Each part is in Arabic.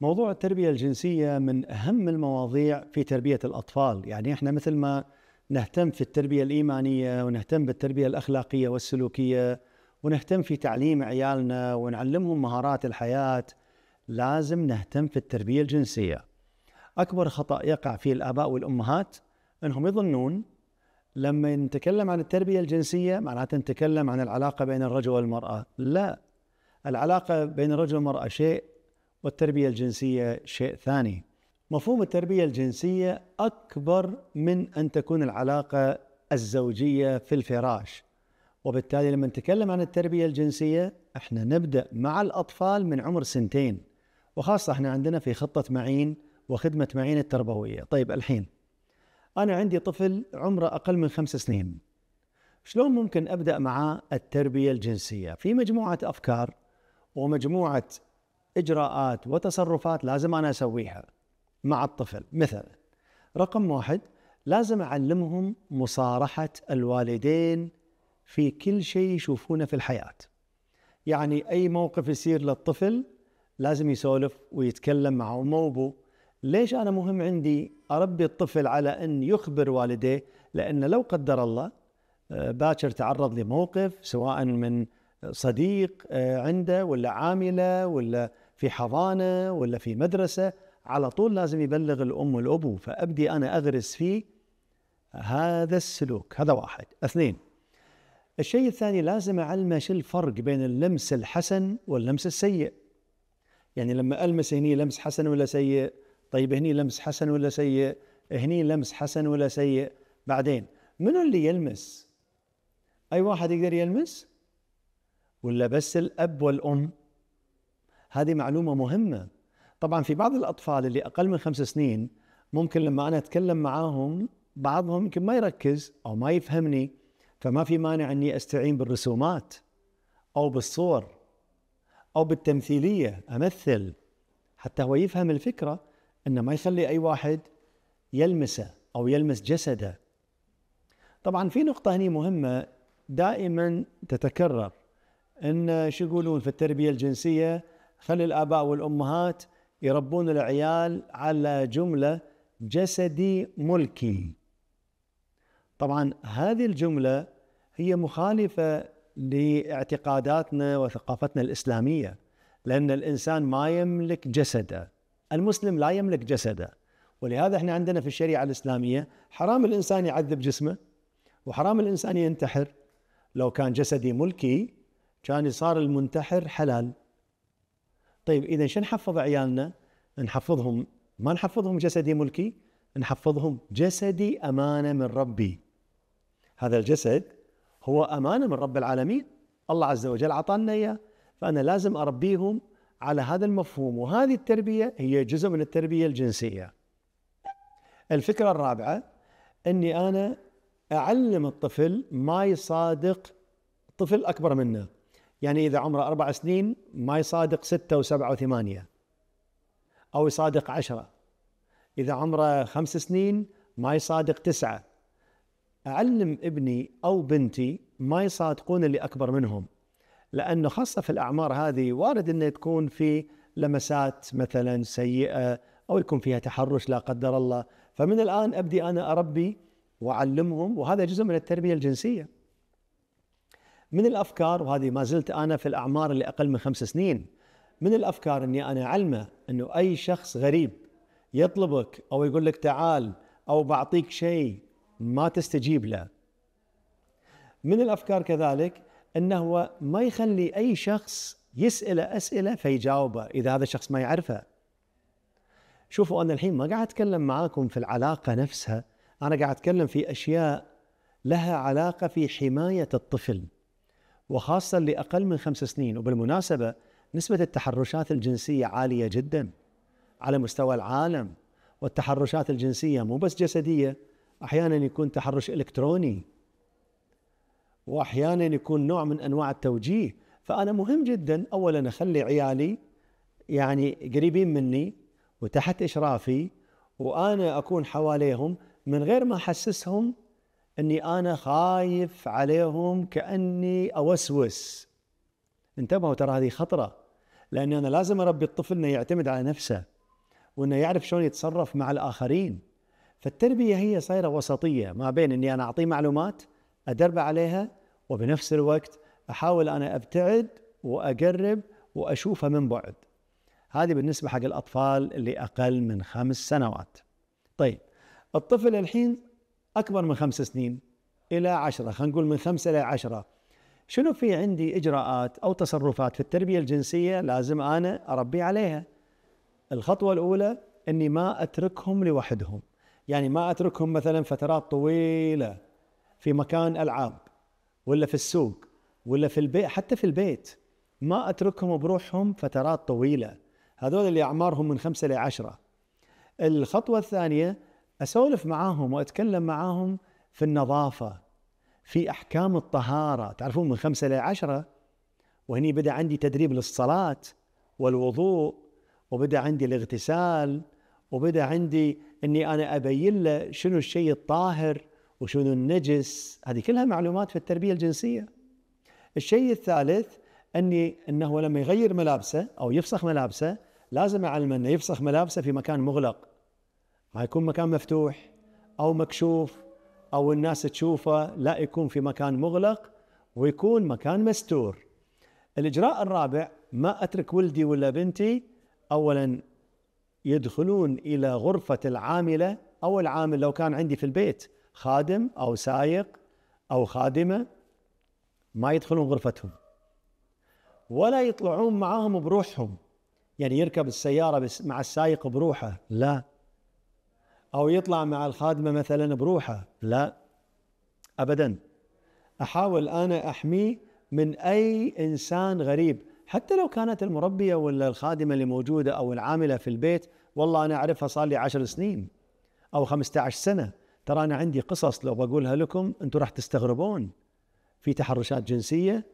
موضوع التربية الجنسية من أهم المواضيع في تربية الأطفال يعني إحنا مثل ما نهتم في التربية الإيمانية ونهتم بالتربية الأخلاقية والسلوكية ونهتم في تعليم عيالنا ونعلمهم مهارات الحياة لازم نهتم في التربية الجنسية أكبر خطأ يقع فيه الآباء والأمهات أنهم يظنون لما نتكلم عن التربية الجنسية معناته نتكلم عن العلاقة بين الرجل والمرأة لا العلاقة بين الرجل والمرأة شيء والتربيه الجنسيه شيء ثاني مفهوم التربيه الجنسيه اكبر من ان تكون العلاقه الزوجيه في الفراش وبالتالي لما نتكلم عن التربيه الجنسيه احنا نبدا مع الاطفال من عمر سنتين وخاصه احنا عندنا في خطه معين وخدمه معين التربويه طيب الحين انا عندي طفل عمره اقل من خمس سنين شلون ممكن ابدا معاه التربيه الجنسيه في مجموعه افكار ومجموعه اجراءات وتصرفات لازم انا اسويها مع الطفل مثلا رقم واحد لازم اعلمهم مصارحه الوالدين في كل شيء يشوفونه في الحياه يعني اي موقف يصير للطفل لازم يسولف ويتكلم مع امه وابوه ليش انا مهم عندي اربي الطفل على ان يخبر والديه لان لو قدر الله آه، باكر تعرض لموقف سواء من صديق آه، عنده ولا عامله ولا في حضانه ولا في مدرسه على طول لازم يبلغ الام والابو فابدي انا اغرس فيه هذا السلوك هذا واحد اثنين الشيء الثاني لازم اعلمه شو الفرق بين اللمس الحسن واللمس السيء يعني لما المس هني لمس حسن ولا سيء طيب هني لمس حسن ولا سيء هني لمس حسن ولا سيء بعدين منو اللي يلمس اي واحد يقدر يلمس ولا بس الاب والام هذه معلومه مهمه طبعا في بعض الاطفال اللي اقل من خمس سنين ممكن لما انا اتكلم معاهم بعضهم يمكن ما يركز او ما يفهمني فما في مانع اني استعين بالرسومات او بالصور او بالتمثيليه امثل حتى هو يفهم الفكره انه ما يخلي اي واحد يلمسه او يلمس جسده طبعا في نقطه هنا مهمه دائما تتكرر ان شو يقولون في التربيه الجنسيه خلي الآباء والأمهات يربون العيال على جملة جسدي ملكي طبعا هذه الجملة هي مخالفة لاعتقاداتنا وثقافتنا الإسلامية لأن الإنسان ما يملك جسده المسلم لا يملك جسده ولهذا احنا عندنا في الشريعة الإسلامية حرام الإنسان يعذب جسمه وحرام الإنسان ينتحر لو كان جسدي ملكي كان صار المنتحر حلال طيب اذا شو نحفظ عيالنا؟ نحفظهم ما نحفظهم جسدي ملكي نحفظهم جسدي امانه من ربي. هذا الجسد هو امانه من رب العالمين الله عز وجل اعطانا اياه فانا لازم اربيهم على هذا المفهوم وهذه التربيه هي جزء من التربيه الجنسيه. الفكره الرابعه اني انا اعلم الطفل ما يصادق طفل اكبر منه. يعني إذا عمره أربع سنين ما يصادق ستة وسبعة وثمانية أو يصادق عشرة إذا عمره خمس سنين ما يصادق تسعة أعلم ابني أو بنتي ما يصادقون اللي أكبر منهم لأنه خاصة في الأعمار هذه وارد أنه تكون في لمسات مثلا سيئة أو يكون فيها تحرش لا قدر الله فمن الآن أبدي أنا أربي وأعلمهم وهذا جزء من التربية الجنسية من الافكار وهذه ما زلت انا في الاعمار اللي اقل من خمس سنين من الافكار اني انا علمه انه اي شخص غريب يطلبك او يقول لك تعال او بعطيك شيء ما تستجيب له من الافكار كذلك انه هو ما يخلي اي شخص يساله اسئله فيجاوبه اذا هذا الشخص ما يعرفه شوفوا انا الحين ما قاعد اتكلم معاكم في العلاقه نفسها انا قاعد اتكلم في اشياء لها علاقه في حمايه الطفل وخاصة لأقل من خمس سنين وبالمناسبة نسبة التحرشات الجنسية عالية جدا على مستوى العالم والتحرشات الجنسية مو بس جسدية أحيانا يكون تحرش إلكتروني وأحيانا يكون نوع من أنواع التوجيه فأنا مهم جدا أولا أخلي عيالي يعني قريبين مني وتحت إشرافي وأنا أكون حواليهم من غير ما أحسسهم اني انا خايف عليهم كاني اوسوس انتبهوا ترى هذه خطره لاني انا لازم اربي الطفل انه يعتمد على نفسه وانه يعرف شلون يتصرف مع الاخرين فالتربيه هي صايره وسطيه ما بين اني انا اعطيه معلومات ادربه عليها وبنفس الوقت احاول انا ابتعد واقرب واشوفه من بعد هذه بالنسبه حق الاطفال اللي اقل من خمس سنوات طيب الطفل الحين أكبر من خمس سنين إلى عشرة خلينا نقول من خمسة إلى عشرة شنو في عندي إجراءات أو تصرفات في التربية الجنسية لازم أنا أربي عليها الخطوة الأولى أني ما أتركهم لوحدهم يعني ما أتركهم مثلا فترات طويلة في مكان ألعاب ولا في السوق ولا في البيت حتى في البيت ما أتركهم بروحهم فترات طويلة هذول اللي أعمارهم من خمسة إلى عشرة الخطوة الثانية اسولف معاهم واتكلم معاهم في النظافه في احكام الطهاره تعرفون من خمسه لعشره وهني بدا عندي تدريب للصلاه والوضوء وبدا عندي الاغتسال وبدا عندي اني انا ابين له شنو الشيء الطاهر وشنو النجس هذه كلها معلومات في التربيه الجنسيه الشيء الثالث اني انه لما يغير ملابسه او يفسخ ملابسه لازم اعلمه انه يفسخ ملابسه في مكان مغلق ما يكون مكان مفتوح أو مكشوف أو الناس تشوفه لا يكون في مكان مغلق ويكون مكان مستور الإجراء الرابع ما أترك ولدي ولا بنتي أولا يدخلون إلى غرفة العاملة أو العامل لو كان عندي في البيت خادم أو سايق أو خادمة ما يدخلون غرفتهم ولا يطلعون معاهم بروحهم يعني يركب السيارة مع السايق بروحه لا او يطلع مع الخادمه مثلا بروحه لا ابدا احاول انا احميه من اي انسان غريب حتى لو كانت المربيه ولا الخادمه اللي موجوده او العامله في البيت والله انا اعرفها صار لي 10 سنين او 15 سنه ترى انا عندي قصص لو بقولها لكم انتم راح تستغربون في تحرشات جنسيه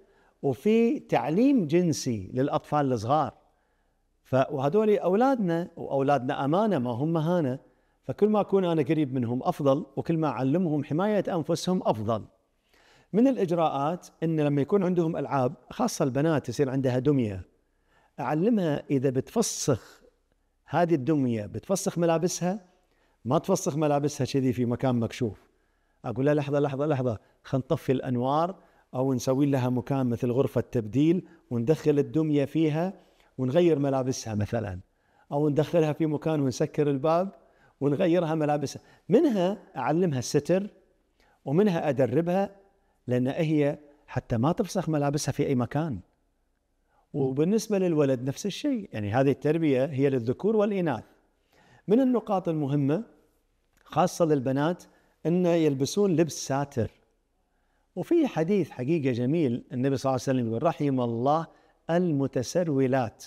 وفي تعليم جنسي للاطفال الصغار وهذول اولادنا واولادنا امانه ما هم مهانه فكل ما أكون أنا قريب منهم أفضل وكل ما أعلمهم حماية أنفسهم أفضل من الإجراءات أن لما يكون عندهم ألعاب خاصة البنات يصير عندها دمية أعلمها إذا بتفسخ هذه الدمية بتفسخ ملابسها ما تفسخ ملابسها كذي في مكان مكشوف أقول لها لحظة لحظة لحظة خلينا نطفي الأنوار أو نسوي لها مكان مثل غرفة تبديل وندخل الدمية فيها ونغير ملابسها مثلا أو ندخلها في مكان ونسكر الباب ونغيرها ملابسها منها أعلمها الستر ومنها أدربها لأن هي حتى ما تفسخ ملابسها في أي مكان وبالنسبة للولد نفس الشيء يعني هذه التربية هي للذكور والإناث من النقاط المهمة خاصة للبنات أن يلبسون لبس ساتر وفي حديث حقيقة جميل النبي صلى الله عليه وسلم يقول رحم الله المتسرولات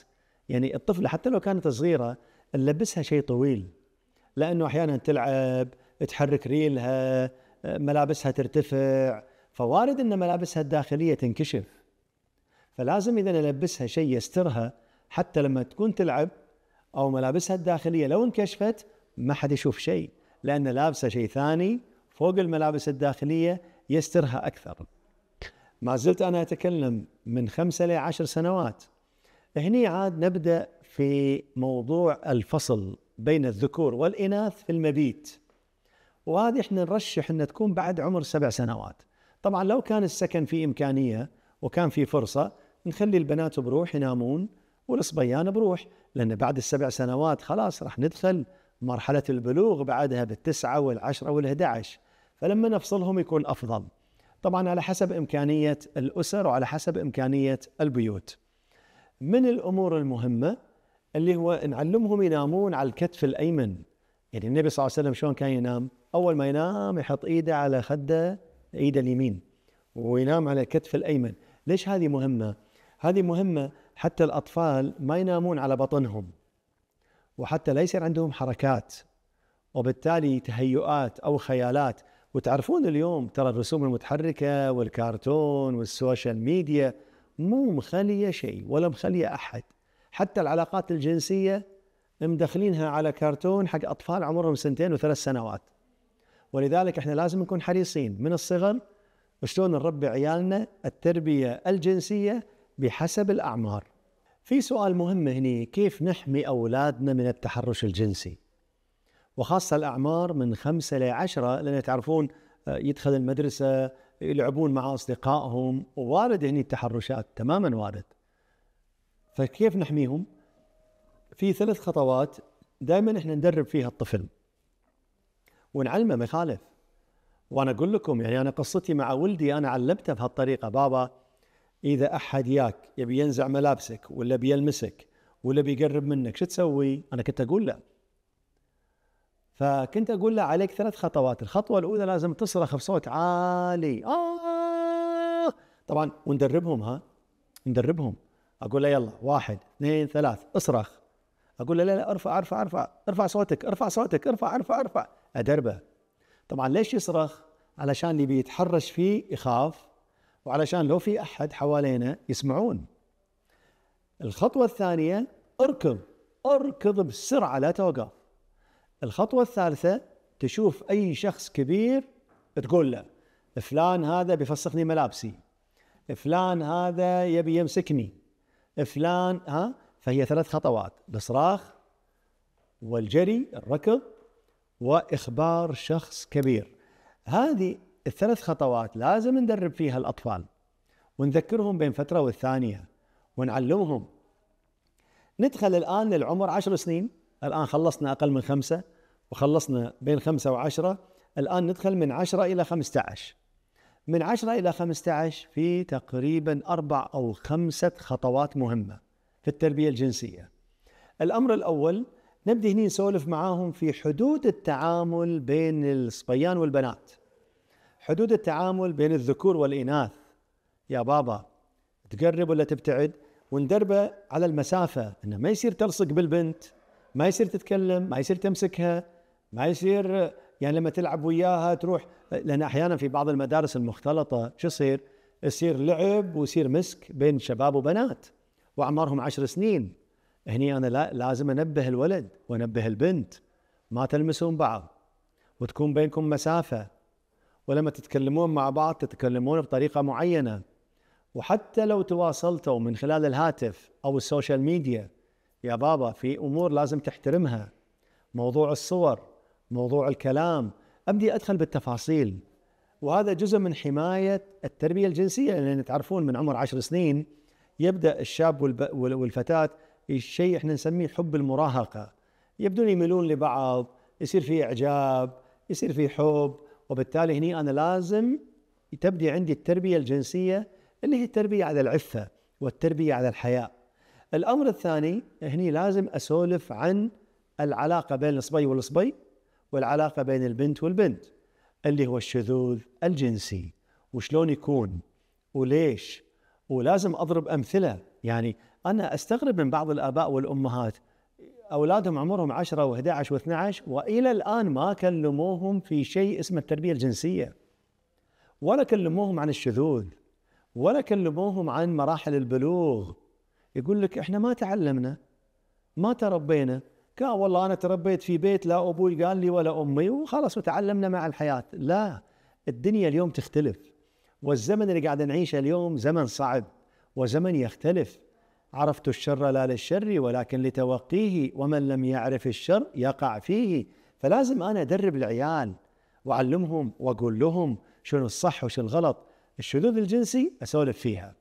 يعني الطفلة حتى لو كانت صغيرة نلبسها شيء طويل لانه احيانا تلعب تحرك ريلها ملابسها ترتفع فوارد ان ملابسها الداخليه تنكشف فلازم اذا البسها شيء يسترها حتى لما تكون تلعب او ملابسها الداخليه لو انكشفت ما حد يشوف شيء لان لابسه شيء ثاني فوق الملابس الداخليه يسترها اكثر. ما زلت انا اتكلم من خمسه 10 سنوات. هني عاد نبدا في موضوع الفصل بين الذكور والإناث في المبيت وهذه احنا نرشح أن تكون بعد عمر سبع سنوات طبعا لو كان السكن في إمكانية وكان في فرصة نخلي البنات بروح ينامون والصبيان بروح لأن بعد السبع سنوات خلاص راح ندخل مرحلة البلوغ بعدها بالتسعة والعشرة والهدعش فلما نفصلهم يكون أفضل طبعا على حسب إمكانية الأسر وعلى حسب إمكانية البيوت من الأمور المهمة اللي هو نعلمهم ينامون على الكتف الايمن يعني النبي صلى الله عليه وسلم شلون كان ينام؟ اول ما ينام يحط ايده على خده ايده اليمين وينام على الكتف الايمن، ليش هذه مهمه؟ هذه مهمه حتى الاطفال ما ينامون على بطنهم وحتى لا يصير عندهم حركات وبالتالي تهيؤات او خيالات وتعرفون اليوم ترى الرسوم المتحركه والكرتون والسوشيال ميديا مو مخليه شيء ولا مخليه احد حتى العلاقات الجنسية مدخلينها على كرتون حق أطفال عمرهم سنتين وثلاث سنوات ولذلك احنا لازم نكون حريصين من الصغر شلون نربي عيالنا التربية الجنسية بحسب الأعمار في سؤال مهم هنا كيف نحمي أولادنا من التحرش الجنسي وخاصة الأعمار من خمسة لعشرة لأن تعرفون آه، يدخل المدرسة يلعبون مع أصدقائهم ووارد هني التحرشات تماما وارد فكيف نحميهم؟ في ثلاث خطوات دائما احنا ندرب فيها الطفل ونعلمه ما يخالف وانا اقول لكم يعني انا قصتي مع ولدي انا علمته بهالطريقه بابا اذا احد ياك يبي ينزع ملابسك ولا بيلمسك ولا بيقرب منك شو تسوي؟ انا كنت اقول له فكنت اقول له عليك ثلاث خطوات، الخطوه الاولى لازم تصرخ بصوت عالي آه طبعا وندربهم ها ندربهم اقول له يلا واحد اثنين ثلاث اصرخ اقول له لا لا ارفع ارفع ارفع ارفع صوتك ارفع صوتك ارفع ارفع ارفع ادربه طبعا ليش يصرخ؟ علشان اللي بيتحرش فيه يخاف وعلشان لو في احد حوالينا يسمعون الخطوه الثانيه اركض اركض بسرعه لا توقف الخطوه الثالثه تشوف اي شخص كبير تقول له فلان هذا بيفسخني ملابسي فلان هذا يبي يمسكني فلان ها فهي ثلاث خطوات الصراخ والجري الركض واخبار شخص كبير هذه الثلاث خطوات لازم ندرب فيها الاطفال ونذكرهم بين فتره والثانيه ونعلمهم ندخل الان للعمر عشر سنين الان خلصنا اقل من خمسه وخلصنا بين خمسه وعشره الان ندخل من عشره الى خمسه عشر من 10 إلى 15 في تقريبا أربع أو خمسة خطوات مهمة في التربية الجنسية الأمر الأول نبدأ هنا نسولف معاهم في حدود التعامل بين الصبيان والبنات حدود التعامل بين الذكور والإناث يا بابا تقرب ولا تبتعد وندربه على المسافة انه ما يصير تلصق بالبنت ما يصير تتكلم ما يصير تمسكها ما يصير يعني لما تلعب وياها تروح لان احيانا في بعض المدارس المختلطه شو يصير؟ يصير لعب ويصير مسك بين شباب وبنات واعمارهم عشر سنين هني انا لا لازم انبه الولد وانبه البنت ما تلمسون بعض وتكون بينكم مسافه ولما تتكلمون مع بعض تتكلمون بطريقه معينه وحتى لو تواصلتوا من خلال الهاتف او السوشيال ميديا يا بابا في امور لازم تحترمها موضوع الصور موضوع الكلام ابدي ادخل بالتفاصيل وهذا جزء من حمايه التربيه الجنسيه لان تعرفون من عمر عشر سنين يبدا الشاب والفتاه الشيء احنا نسميه حب المراهقه يبدون يميلون لبعض يصير في اعجاب يصير في حب وبالتالي هني انا لازم تبدي عندي التربيه الجنسيه اللي هي التربيه على العفه والتربيه على الحياء الامر الثاني هني لازم اسولف عن العلاقه بين الصبي والصبي والعلاقه بين البنت والبنت اللي هو الشذوذ الجنسي وشلون يكون وليش ولازم اضرب امثله يعني انا استغرب من بعض الاباء والامهات اولادهم عمرهم 10 و11 و12 والى الان ما كلموهم في شيء اسمه التربيه الجنسيه ولا كلموهم عن الشذوذ ولا كلموهم عن مراحل البلوغ يقول لك احنا ما تعلمنا ما تربينا كان والله انا تربيت في بيت لا ابوي قال لي ولا امي وخلص وتعلمنا مع الحياه لا الدنيا اليوم تختلف والزمن اللي قاعد نعيشه اليوم زمن صعب وزمن يختلف عرفت الشر لا للشر ولكن لتوقيه ومن لم يعرف الشر يقع فيه فلازم انا ادرب العيال واعلمهم واقول لهم شنو الصح وشنو الغلط الشذوذ الجنسي اسولف فيها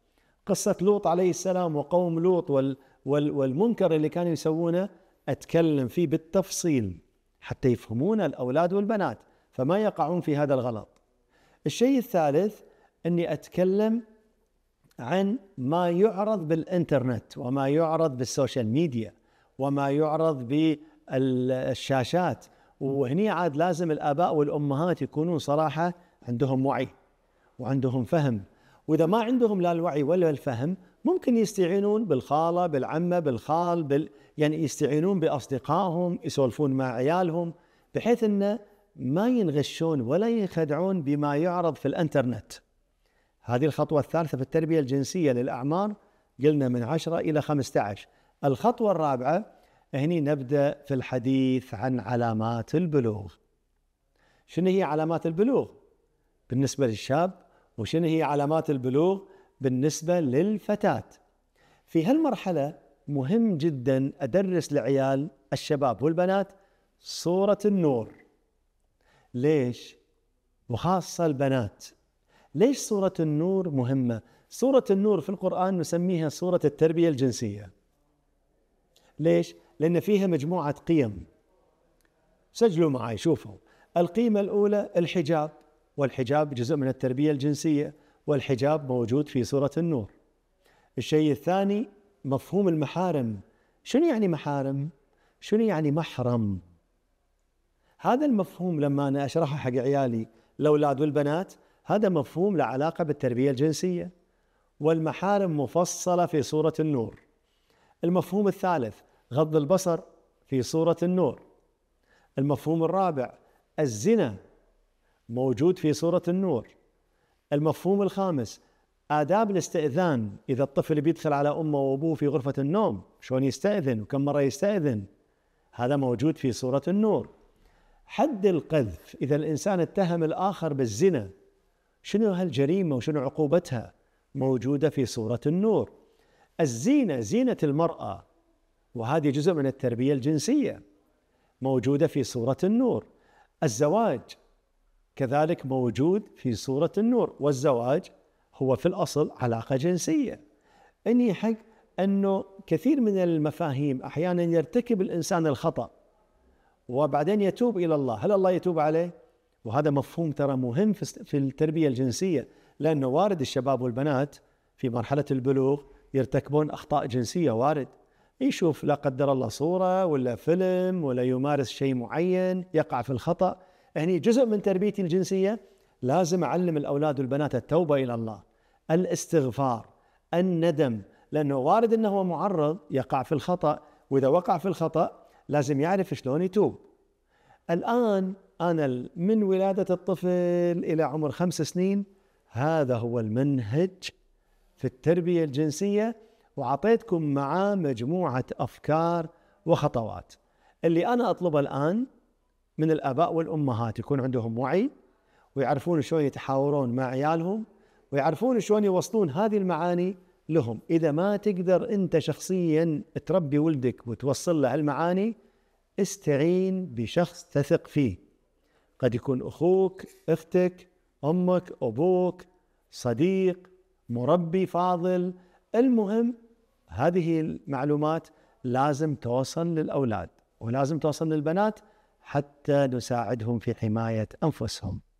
قصه لوط عليه السلام وقوم لوط وال والمنكر اللي كانوا يسوونه أتكلم فيه بالتفصيل حتى يفهمون الأولاد والبنات فما يقعون في هذا الغلط الشيء الثالث أني أتكلم عن ما يعرض بالإنترنت وما يعرض بالسوشيال ميديا وما يعرض بالشاشات وهني عاد لازم الآباء والأمهات يكونون صراحة عندهم وعي وعندهم فهم وإذا ما عندهم لا الوعي ولا الفهم ممكن يستعينون بالخاله بالعمه بالخال بال يعني يستعينون باصدقائهم يسولفون مع عيالهم بحيث انه ما ينغشون ولا ينخدعون بما يعرض في الانترنت. هذه الخطوه الثالثه في التربيه الجنسيه للاعمار قلنا من 10 الى 15. الخطوه الرابعه هني نبدا في الحديث عن علامات البلوغ. شنو هي علامات البلوغ؟ بالنسبه للشاب وشنو هي علامات البلوغ بالنسبة للفتاة في هالمرحلة مهم جدا أدرس لعيال الشباب والبنات صورة النور ليش؟ وخاصة البنات ليش صورة النور مهمة؟ صورة النور في القرآن نسميها صورة التربية الجنسية ليش؟ لأن فيها مجموعة قيم سجلوا معي شوفوا القيمة الأولى الحجاب والحجاب جزء من التربية الجنسية والحجاب موجود في سورة النور الشيء الثاني مفهوم المحارم شنو يعني محارم؟ شنو يعني محرم؟ هذا المفهوم لما أنا أشرحه حق عيالي الأولاد والبنات هذا مفهوم له علاقة بالتربية الجنسية والمحارم مفصلة في سورة النور المفهوم الثالث غض البصر في سورة النور المفهوم الرابع الزنا موجود في سورة النور المفهوم الخامس آداب الاستئذان إذا الطفل بيدخل على أمه وأبوه في غرفة النوم شلون يستأذن وكم مرة يستأذن هذا موجود في سورة النور حد القذف إذا الإنسان اتهم الآخر بالزنا شنو هالجريمة وشنو عقوبتها موجودة في سورة النور الزينة زينة المرأة وهذه جزء من التربية الجنسية موجودة في سورة النور الزواج كذلك موجود في سورة النور والزواج هو في الأصل علاقة جنسية إني حق أنه كثير من المفاهيم أحيانا يرتكب الإنسان الخطأ وبعدين يتوب إلى الله هل الله يتوب عليه؟ وهذا مفهوم ترى مهم في التربية الجنسية لأنه وارد الشباب والبنات في مرحلة البلوغ يرتكبون أخطاء جنسية وارد يشوف لا قدر الله صورة ولا فيلم ولا يمارس شيء معين يقع في الخطأ هني جزء من تربيتي الجنسية لازم أعلم الأولاد والبنات التوبة إلى الله الاستغفار الندم لأنه وارد أنه هو معرض يقع في الخطأ وإذا وقع في الخطأ لازم يعرف شلون يتوب الآن أنا من ولادة الطفل إلى عمر خمس سنين هذا هو المنهج في التربية الجنسية وعطيتكم معاه مجموعة أفكار وخطوات اللي أنا اطلبه الآن من الاباء والامهات يكون عندهم وعي ويعرفون شلون يتحاورون مع عيالهم ويعرفون شلون يوصلون هذه المعاني لهم اذا ما تقدر انت شخصيا تربي ولدك وتوصل له المعاني استعين بشخص تثق فيه قد يكون اخوك اختك امك ابوك صديق مربي فاضل المهم هذه المعلومات لازم توصل للاولاد ولازم توصل للبنات حتى نساعدهم في حماية أنفسهم